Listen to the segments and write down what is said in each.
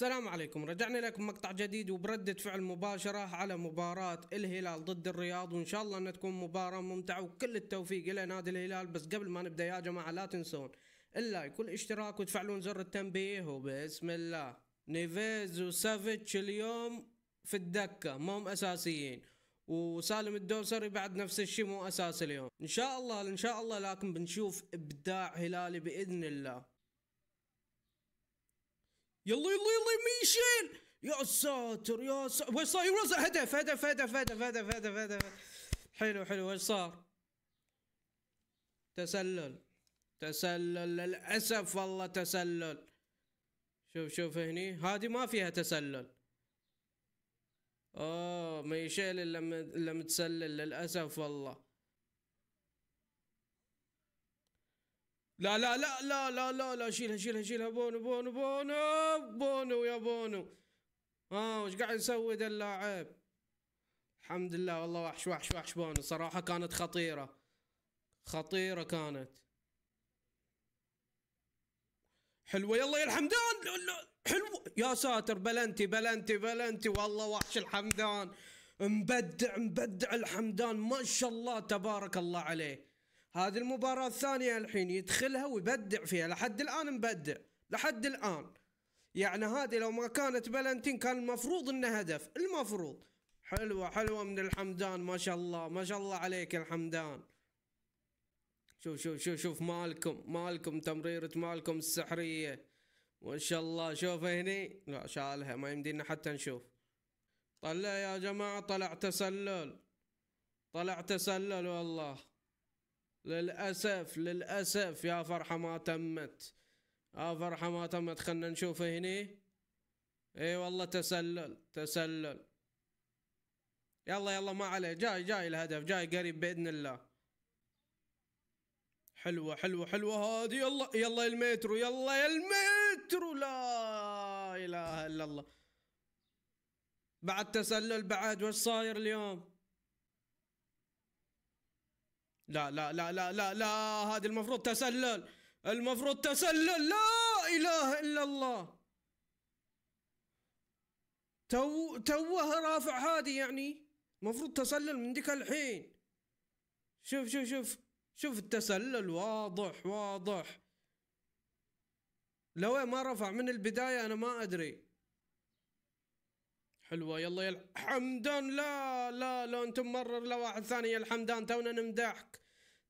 السلام عليكم رجعنا لكم مقطع جديد وبردة فعل مباشرة على مباراة الهلال ضد الرياض وإن شاء الله أنها تكون مباراة ممتعة وكل التوفيق إلى نادي الهلال بس قبل ما نبدأ يا جماعة لا تنسون اللايك والاشتراك وتفعلون زر التنبيه وبسم الله نيفيز وسافيتش اليوم في الدكة مو أساسيين وسالم الدوسري بعد نفس الشيء مو أساسي اليوم إن شاء الله إن شاء الله لكن بنشوف إبداع هلالي بإذن الله يلا يلا يلا ميشيل يا ساتر يا ساتر وش صار صار هدف هدف هدف هدف هدف هدف هدف حلو حلو وش صار تسلل تسلل للاسف والله تسلل شوف شوف هني هذه ما فيها تسلل اوه ميشيل لما لما تسلل للاسف والله لا لا لا لا لا لا لا شيلها شيلها شيلها بونو بونو بونو بونو يا بونو اه وش قاعد يسوي ذا اللاعب الحمد لله والله وحش وحش وحش بونو صراحة كانت خطيرة خطيرة كانت حلوة يلا يا الحمدان حلوة يا ساتر بلنتي بلنتي بلنتي والله وحش الحمدان مبدع مبدع الحمدان ما شاء الله تبارك الله عليه هذه المباراة الثانية الحين يدخلها ويبدع فيها لحد الآن مبدع لحد الآن يعني هذه لو ما كانت بلنتين كان المفروض انه هدف المفروض حلوة حلوة من الحمدان ما شاء الله ما شاء الله عليك الحمدان شوف شوف شوف شوف مالكم مالكم تمريرة مالكم السحرية ما شاء الله شوف هني لا شالها ما يمدينا حتى نشوف طلع يا جماعة طلع تسلل طلع تسلل والله للأسف للأسف يا فرحة ما تمت يا فرحة ما تمت خلنا نشوف هني اي والله تسلل تسلل يلا يلا ما عليه جاي جاي الهدف جاي قريب بإذن الله حلوة حلوة حلوة هذه يلا يلا المترو يلا يا المترو لا إله إلا الله بعد تسلل بعد وش صاير اليوم لا لا لا لا لا لا هذا المفروض تسلل المفروض تسلل لا اله الا الله تو توه رافع هادي يعني مفروض تسلل من ذيك الحين شوف شوف شوف شوف التسلل واضح واضح لو ما رفع من البداية أنا ما أدري حلوة يلا يلا حمدان لا لا لو أنتم مرر لواحد ثاني يا الحمدان تونا نمدحك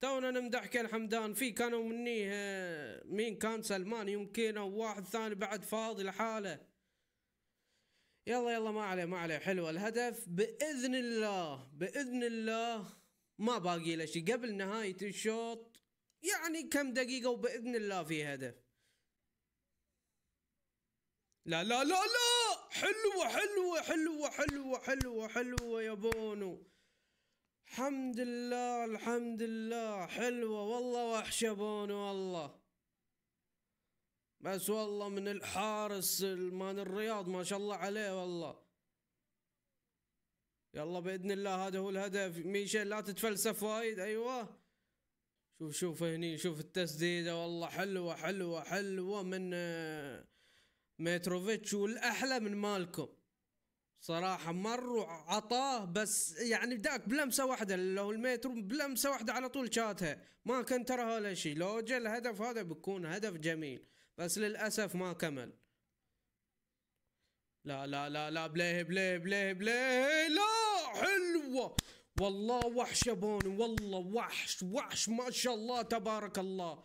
تونا نمدحك الحمدان في كانوا منيه آه، مين كان سلمان يمكن او واحد ثاني بعد فاضي لحاله يلا يلا ما عليه ما عليه حلو الهدف باذن الله باذن الله ما باقي له شيء قبل نهايه الشوط يعني كم دقيقه وباذن الله في هدف لا لا لا لا حلوه حلوه حلوه حلوه حلوه حلوه يا بونو الحمد لله الحمد لله حلوة والله وحشبون والله بس والله من الحارس مال الرياض ما شاء الله عليه والله يلا باذن الله هذا هو الهدف ميشيل لا تتفلسف وايد ايوه شوف شوف هني شوف التسديده والله حلوه حلوه حلوه من آه، متروفيتش والاحلى من مالكم صراحة مر عطاه بس يعني ذاك بلمسة واحدة لو المترو بلمسة واحدة على طول شاتها ما كان ترى ولا شيء لو جا الهدف هذا بيكون هدف جميل بس للأسف ما كمل لا لا لا لا بليه بليه بليه بليه لا حلوة والله وحش يا بوني والله وحش وحش ما شاء الله تبارك الله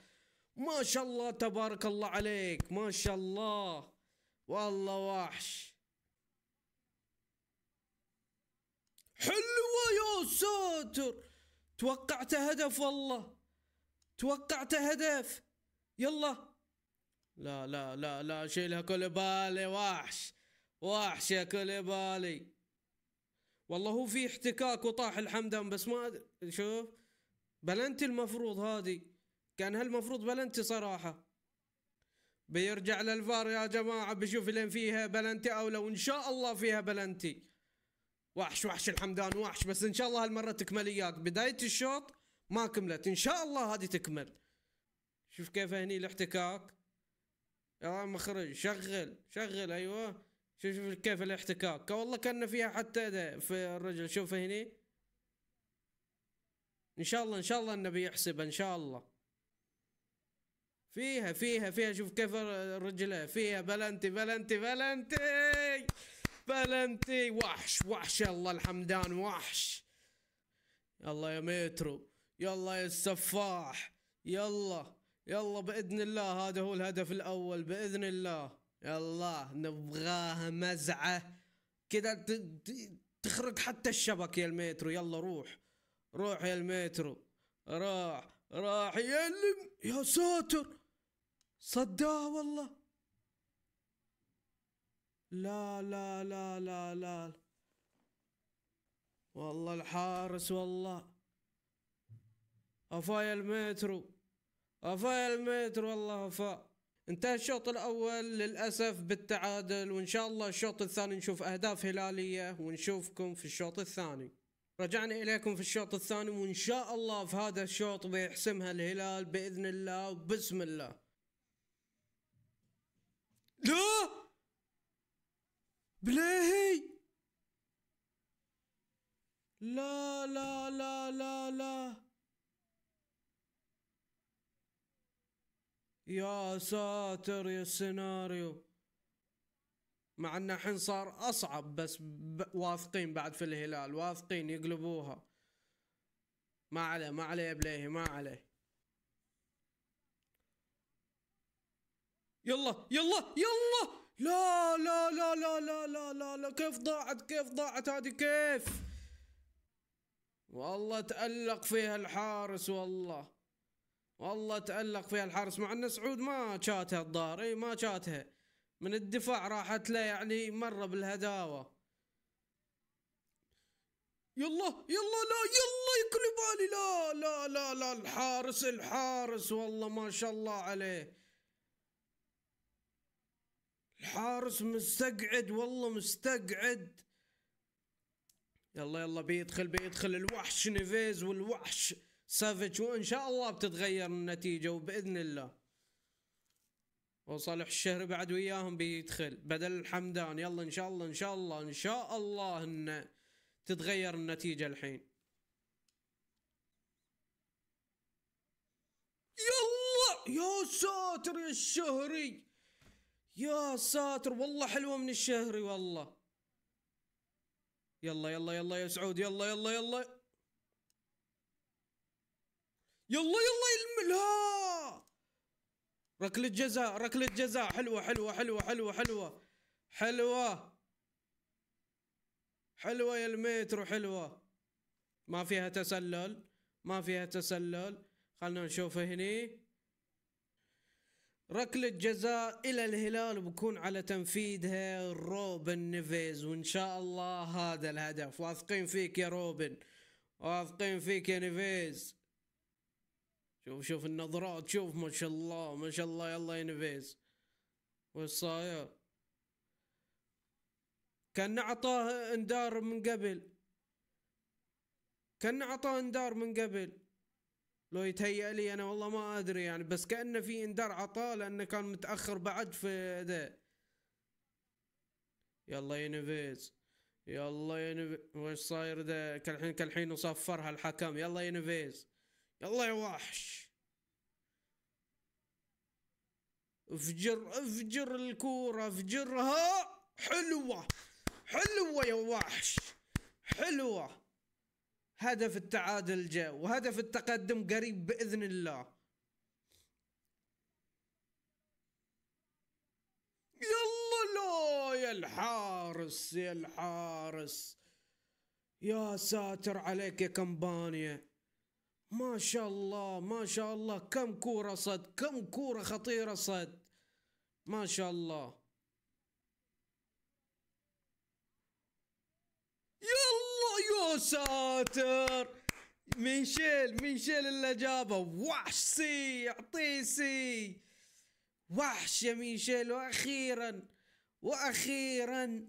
ما شاء الله تبارك الله عليك ما شاء الله والله وحش حلوة يا ساتر توقعت هدف والله توقعت هدف يلا لا لا لا لا شيلها كوليبالي وحش وحش يا كوليبالي والله هو في احتكاك وطاح الحمدان بس ما ادري شوف بلنتي المفروض هذه كان هالمفروض بلنتي صراحه بيرجع للفار يا جماعه بشوف لين فيها بلنتي او لو ان شاء الله فيها بلنتي وحش وحش الحمدان وحش بس ان شاء الله هالمره تكمل اياك بدايه الشوط ما كملت ان شاء الله هذه تكمل شوف كيف هني الاحتكاك يا مخرج شغل شغل ايوه شوف شوف كيف الاحتكاك والله كان فيها حتى ده في الرجل شوف هني ان شاء الله ان شاء الله النبي يحسب ان شاء الله فيها فيها فيها شوف كيف رجله فيها بلنتي بلنتي بلنتي بلنتي وحش وحش يلا الحمدان وحش يلا يا مترو يلا يا السفاح يلا يلا باذن الله هذا هو الهدف الاول باذن الله يلا نبغاها مزعه كذا تخرق حتى الشبك يا المترو يلا روح روح يا المترو راح راح يلم يا ساتر صداه والله لا لا لا لا لا والله الحارس والله يا المترو يا المترو والله أفا انتهى الشوط الأول للأسف بالتعادل وإن شاء الله الشوط الثاني نشوف أهداف هلالية ونشوفكم في الشوط الثاني رجعنا إليكم في الشوط الثاني وإن شاء الله في هذا الشوط بيحسمها الهلال بإذن الله وبسم الله لا بلاهي لا لا لا لا لا يا ساتر يا السيناريو مع ان الحين صار اصعب بس ب... واثقين بعد في الهلال واثقين يقلبوها ما عليه ما عليه يا بليهي ما عليه يلا يلا يلا لا لا لا لا لا لا لا, لا كيف ضاعت كيف ضاعت هذه كيف والله تألق فيها الحارس والله والله تألق فيها الحارس مع ان سعود ما شاتها الظاهر اي ما شاتها من الدفاع راحت له يعني مرة بالهداوة يلا يلا لا يلا يكلي بالي لا لا لا لا الحارس الحارس والله ما شاء الله عليه الحارس مستقعد والله مستقعد يلا يلا بيدخل بيدخل الوحش نيفيز والوحش سافيتش وان شاء الله بتتغير النتيجة وباذن الله وصالح الشهري بعد وياهم بيدخل بدل الحمدان يلا ان شاء الله ان شاء الله ان شاء الله ان تتغير النتيجة الحين يلا يا ساتر يا الشهري يا ساتر والله حلوة من الشهري والله يلا يلا يلا يا سعود يلا يلا يلا يلا يلا يلملها ركلة جزاء ركلة جزاء حلوة حلوة حلوة حلوة حلوة حلوة حلوة يا المترو حلوة ما فيها تسلل ما فيها تسلل خلنا نشوف هني ركلة جزاء إلى الهلال وبكون على تنفيذها روبن نيفيز وإن شاء الله هذا الهدف واثقين فيك يا روبن واثقين فيك يا نيفيز شوف شوف النظرات شوف ما شاء الله ما شاء الله يلا يا نيفيز وش صاير كان عطاه اندار من قبل كان عطاه اندار من قبل لو يتهيأ لي انا والله ما ادري يعني بس كأنه في اندر عطاء لانه كان متأخر بعد في ذا يلا ينفيز يلا ينفيز وش صاير ذا كالحين كالحين وصفرها الحكم يلا ينفيز يلا يا وحش افجر افجر الكورة افجرها حلوة حلوة يا وحش حلوة هدف التعادل جاء وهدف التقدم قريب باذن الله يلا لا يا الحارس يا الحارس يا ساتر عليك يا كمبانيا ما شاء الله ما شاء الله كم كورة صد كم كورة خطيرة صد ما شاء الله يا ساتر ميشيل ميشيل اللي جابه وحش سي يعطيه سي وحش يا ميشيل واخيرا واخيرا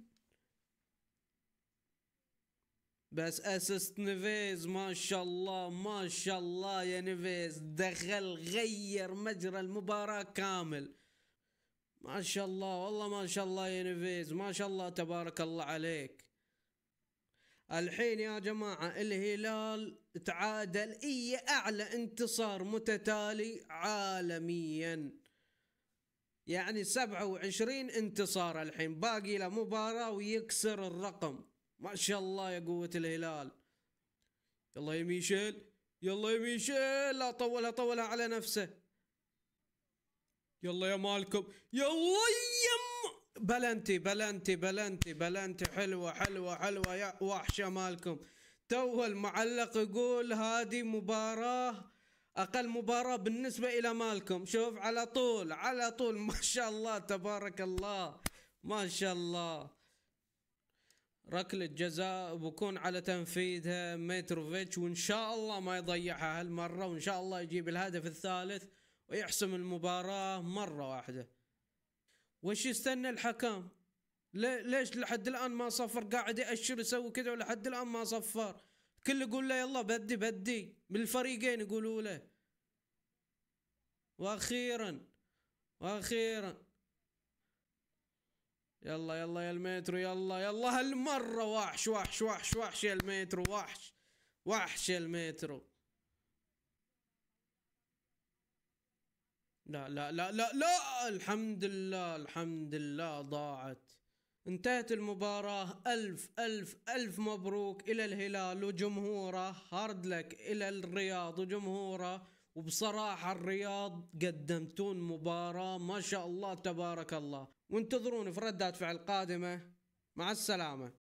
بس اسست نيفيز ما شاء الله ما شاء الله يا نيفيز دخل غير مجرى المباراة كامل ما شاء الله والله ما شاء الله يا نيفيز ما شاء الله تبارك الله عليك الحين يا جماعة الهلال تعادل اي اعلى انتصار متتالي عالميا يعني 27 انتصار الحين باقي له مباراة ويكسر الرقم ما شاء الله يا قوة الهلال يلا يا ميشيل يلا يا ميشيل لا طولها طولها على نفسه يلا يا مالكم يلا يم بلنتي بلنتي بلنتي بلنتي حلوه حلوه حلوه يا وحشه مالكم تو المعلق يقول هذه مباراه اقل مباراه بالنسبه الى مالكم شوف على طول على طول ما شاء الله تبارك الله ما شاء الله ركلة جزاء بكون على تنفيذها متروفيتش وان شاء الله ما يضيعها هالمره وان شاء الله يجيب الهدف الثالث ويحسم المباراه مره واحده وش يستنى الحكام ليش لحد الان ما صفر قاعد ياشر يسوي كذا ولحد الان ما صفر كل يقول له يلا بدي بدي من الفريقين يقولوا له واخيرا واخيرا يلا يلا يا المترو يلا يلا هالمره وحش وحش وحش وحش يا المترو وحش وحش يا المترو لا لا لا لا لا الحمد لله الحمد لله ضاعت انتهت المباراة ألف ألف ألف مبروك إلى الهلال وجمهوره هارد لك إلى الرياض وجمهوره وبصراحة الرياض قدمتون مباراة ما شاء الله تبارك الله وانتظروني في ردات فعل قادمة مع السلامة